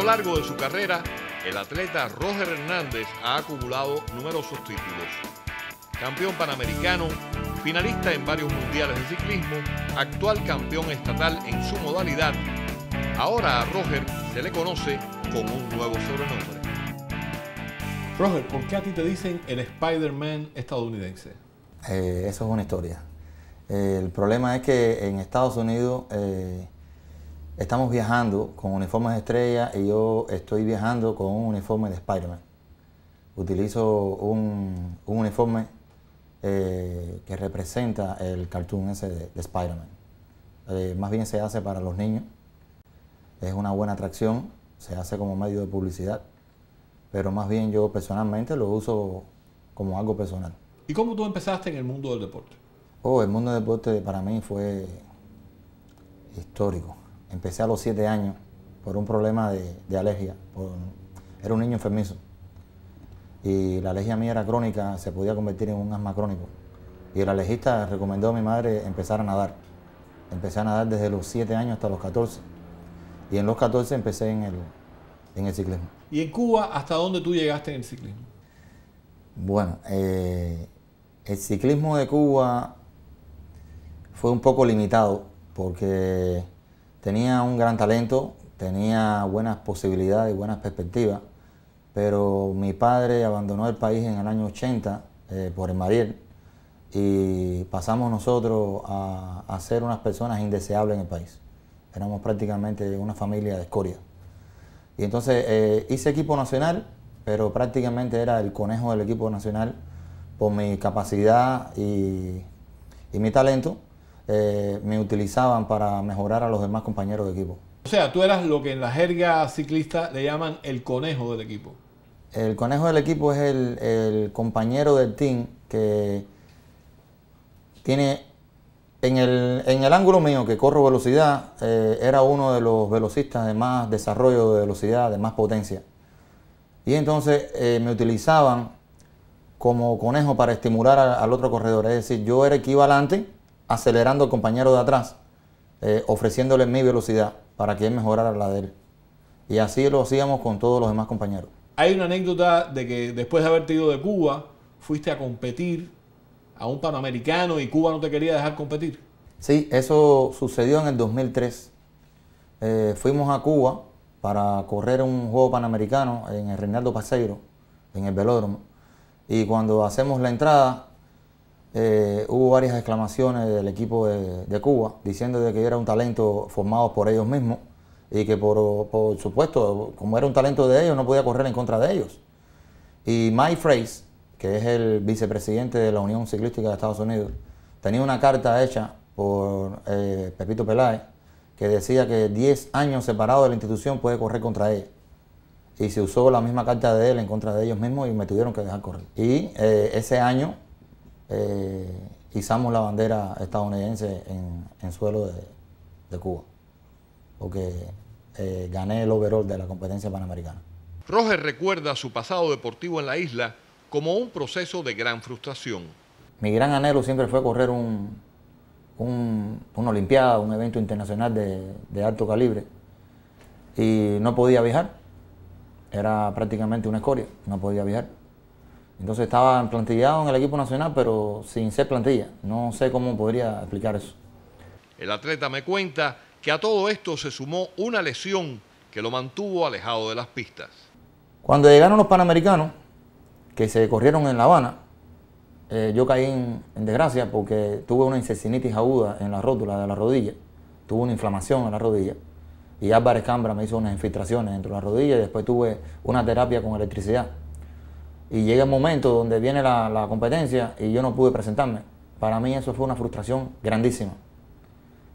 a lo largo de su carrera, el atleta Roger Hernández ha acumulado numerosos títulos. Campeón panamericano, finalista en varios mundiales de ciclismo, actual campeón estatal en su modalidad, ahora a Roger se le conoce con un nuevo sobrenombre. Roger, ¿por qué a ti te dicen el Spider-Man estadounidense? Eh, eso es una historia. el problema es que en Estados Unidos eh, Estamos viajando con uniformes de estrella y yo estoy viajando con un uniforme de Spider-Man. Utilizo un, uniforme eh, que representa el cartoon ese de, Spider-Man. Eh, más bien se hace para los niños. Es una buena atracción, se hace como medio de publicidad, pero más bien yo personalmente lo uso como algo personal. ¿Y cómo tú empezaste en el mundo del deporte? Oh, el mundo del deporte para mí fue histórico Empecé a los 7 años por un problema de, alergia. era un niño enfermizo. Y la alergia mía era crónica, se podía convertir en un asma crónico. Y el alergista recomendó a mi madre empezar a nadar. Empecé a nadar desde los 7 años hasta los 14. Y en los 14 empecé en el, en el ciclismo. ¿Y en Cuba hasta dónde tú llegaste en el ciclismo? Bueno, eh, el ciclismo de Cuba fue un poco limitado porque Tenía un gran talento, tenía buenas posibilidades, y buenas perspectivas, pero mi padre abandonó el país en el año 80 eh, por el Mariel y pasamos nosotros a, ser unas personas indeseables en el país. Éramos prácticamente una familia de escoria. Y entonces eh, hice equipo nacional, pero prácticamente era el conejo del equipo nacional por mi capacidad y mi talento eh, me utilizaban para mejorar a los demás compañeros de equipo. O sea, tú eras lo que en la jerga ciclista le llaman el conejo del equipo. El conejo del equipo es el, compañero del team que tiene en el, ángulo mío, que corro velocidad, eh, era uno de los velocistas de más desarrollo de velocidad, de más potencia. Y entonces eh, me utilizaban como conejo para estimular al otro corredor. Es decir, yo era equivalente acelerando al compañero de atrás, eh, ofreciéndole mi velocidad para que él mejorara la de él. Y así lo hacíamos con todos los demás compañeros. Hay una anécdota de que después de haberte ido de Cuba, fuiste a competir a un panamericano y Cuba no te quería dejar competir. Sí, eso sucedió en el 2003. Eh, fuimos a Cuba para correr un juego panamericano en el Reinaldo Paseiro, en el velódromo. Y cuando hacemos la entrada, eh, hubo varias exclamaciones del equipo de, Cuba diciendo de que yo era un talento formado por ellos mismos y que por, supuesto, como era un talento de ellos, no podía correr en contra de ellos. Y Mike phrase que es el vicepresidente de la Unión Ciclística de Estados Unidos, tenía una carta hecha por eh, Pepito Peláez que decía que 10 años separado de la institución puede correr contra él... Y se usó la misma carta de él en contra de ellos mismos y me tuvieron que dejar correr. Y eh, ese año eh, izamos la bandera estadounidense en, suelo de, Cuba, porque eh, gané el overall de la competencia panamericana. Roger recuerda su pasado deportivo en la isla como un proceso de gran frustración. Mi gran anhelo siempre fue correr un, una Olimpiada, un evento internacional de alto calibre, y no podía viajar. Era prácticamente una escoria, no podía viajar. Entonces estaba plantillado en el equipo nacional, pero sin ser plantilla. No sé cómo podría explicar eso. El atleta me cuenta que a todo esto se sumó una lesión que lo mantuvo alejado de las pistas. Cuando llegaron los Panamericanos, que se corrieron en La Habana, eh, yo caí en, desgracia porque tuve una incesinitis aguda en la rótula de la rodilla, tuve una inflamación en la rodilla y Álvarez Cambra me hizo unas infiltraciones dentro de la rodilla y después tuve una terapia con electricidad y llega el momento donde viene la, competencia y yo no pude presentarme. Para mí eso fue una frustración grandísima,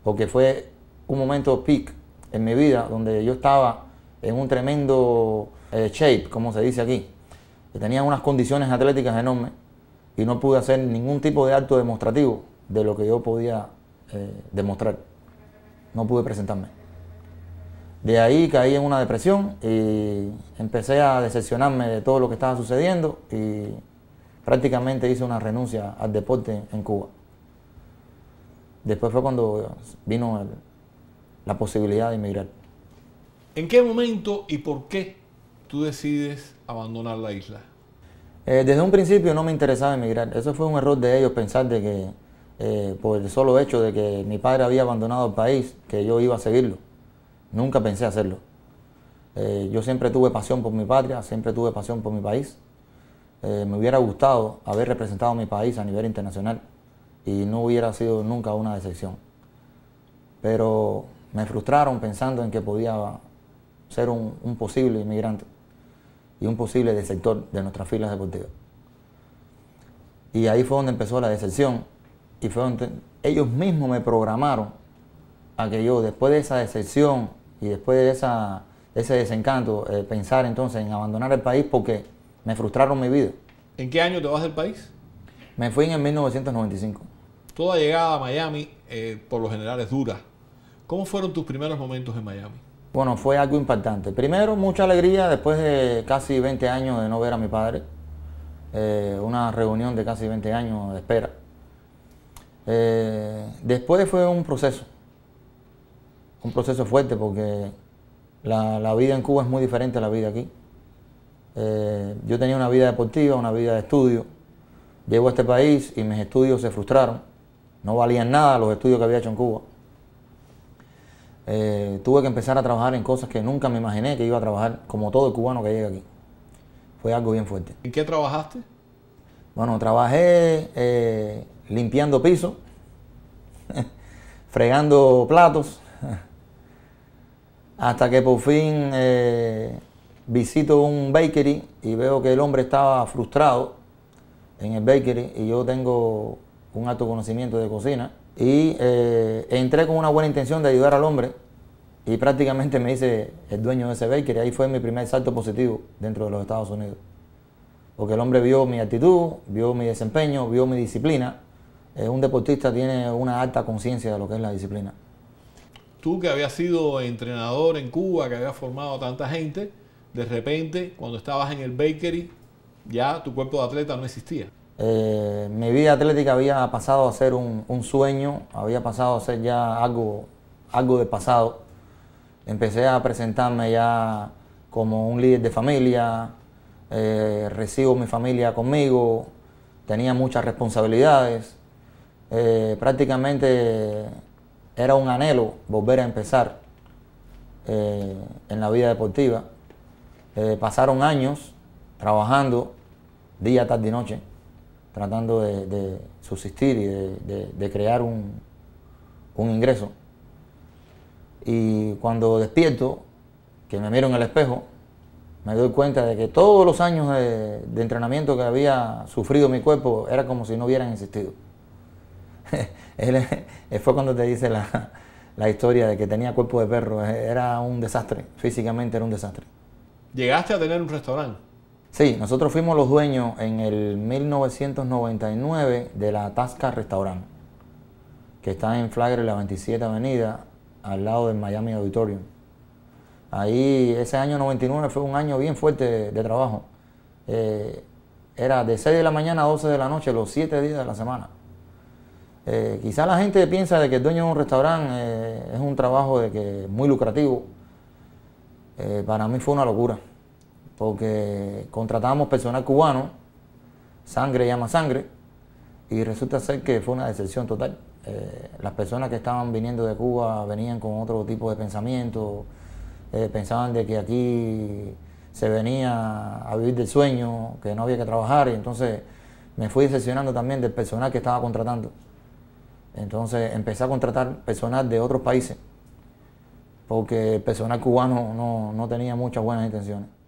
porque fue un momento peak en mi vida donde yo estaba en un tremendo eh, shape, como se dice aquí, tenía unas condiciones atléticas enormes y no pude hacer ningún tipo de acto demostrativo de lo que yo podía eh, demostrar. No pude presentarme. De ahí caí en una depresión y empecé a decepcionarme de todo lo que estaba sucediendo y prácticamente hice una renuncia al deporte en Cuba. Después fue cuando vino la posibilidad de emigrar. ¿En qué momento y por qué tú decides abandonar la isla? Eh, desde un principio no me interesaba emigrar. Eso fue un error de ellos pensar de que eh, por el solo hecho de que mi padre había abandonado el país, que yo iba a seguirlo. Nunca pensé hacerlo. Eh, yo siempre tuve pasión por mi patria, siempre tuve pasión por mi país. Eh, me hubiera gustado haber representado a mi país a nivel internacional y no hubiera sido nunca una decepción. Pero me frustraron pensando en que podía ser un, posible inmigrante y un posible sector de nuestras filas deportivas. Y ahí fue donde empezó la decepción y fue donde ellos mismos me programaron a que yo, después de esa decepción, y después de, ese desencanto, eh, pensar entonces en abandonar el país porque me frustraron mi vida. ¿En qué año te vas del país? Me fui en el 1995. Toda llegada a Miami, eh, por lo general, es dura. ¿Cómo fueron tus primeros momentos en Miami? Bueno, fue algo impactante. Primero, mucha alegría después de casi 20 años de no ver a mi padre. Eh, una reunión de casi 20 años de espera. después fue un proceso un proceso fuerte porque la, vida en Cuba es muy diferente a la vida aquí. Eh, yo tenía una vida deportiva, una vida de estudio. Llego a este país y mis estudios se frustraron. No valían nada los estudios que había hecho en Cuba. Eh, tuve que empezar a trabajar en cosas que nunca me imaginé que iba a trabajar, como todo el cubano que llega aquí. Fue algo bien fuerte. ¿Y qué trabajaste? Bueno, trabajé eh, limpiando piso, fregando platos. Hasta que por fin eh, visito un bakery y veo que el hombre estaba frustrado en el bakery y yo tengo un alto conocimiento de cocina. Y eh, entré con una buena intención de ayudar al hombre y prácticamente me hice el dueño de ese bakery. Ahí fue mi primer salto positivo dentro de los Estados Unidos. Porque el hombre vio mi actitud, vio mi desempeño, vio mi disciplina. Eh, un deportista tiene una alta conciencia de lo que es la disciplina. Tú que habías sido entrenador en Cuba, que habías formado a tanta gente, de repente cuando estabas en el bakery ya tu cuerpo de atleta no existía. Eh, mi vida atlética había pasado a ser un, sueño, había pasado a ser ya algo, algo del pasado. Empecé a presentarme ya como un líder de familia, eh, recibo mi familia conmigo, tenía muchas responsabilidades. Eh, prácticamente era un anhelo volver a empezar eh, en la vida deportiva. Eh, pasaron años trabajando día, tarde y noche, tratando de, subsistir y de, crear un, un, ingreso. Y cuando despierto, que me miro en el espejo, me doy cuenta de que todos los años de entrenamiento que había sufrido mi cuerpo era como si no hubieran existido. él, fue cuando te dice la, historia de que tenía cuerpo de perro. Era un desastre, físicamente era un desastre. ¿Llegaste a tener un restaurante? Sí, nosotros fuimos los dueños en el 1999 de la Tasca Restaurant, que está en Flagler, la 27 Avenida, al lado del Miami Auditorium. Ahí ese año 99 fue un año bien fuerte de, trabajo. Eh, era de 6 de la mañana a 12 de la noche, los 7 días de la semana. Eh, quizá la gente piensa de que el dueño de un restaurante eh, es un trabajo de que muy lucrativo. Eh, para mí fue una locura, porque contratábamos personal cubano, sangre llama sangre, y resulta ser que fue una decepción total. las personas que estaban viniendo de Cuba venían con otro tipo de pensamiento, pensaban de que aquí se venía a vivir del sueño, que no había que trabajar, y entonces me fui decepcionando también del personal que estaba contratando. Entonces empecé a contratar personal de otros países, porque el personal cubano no, no tenía muchas buenas intenciones.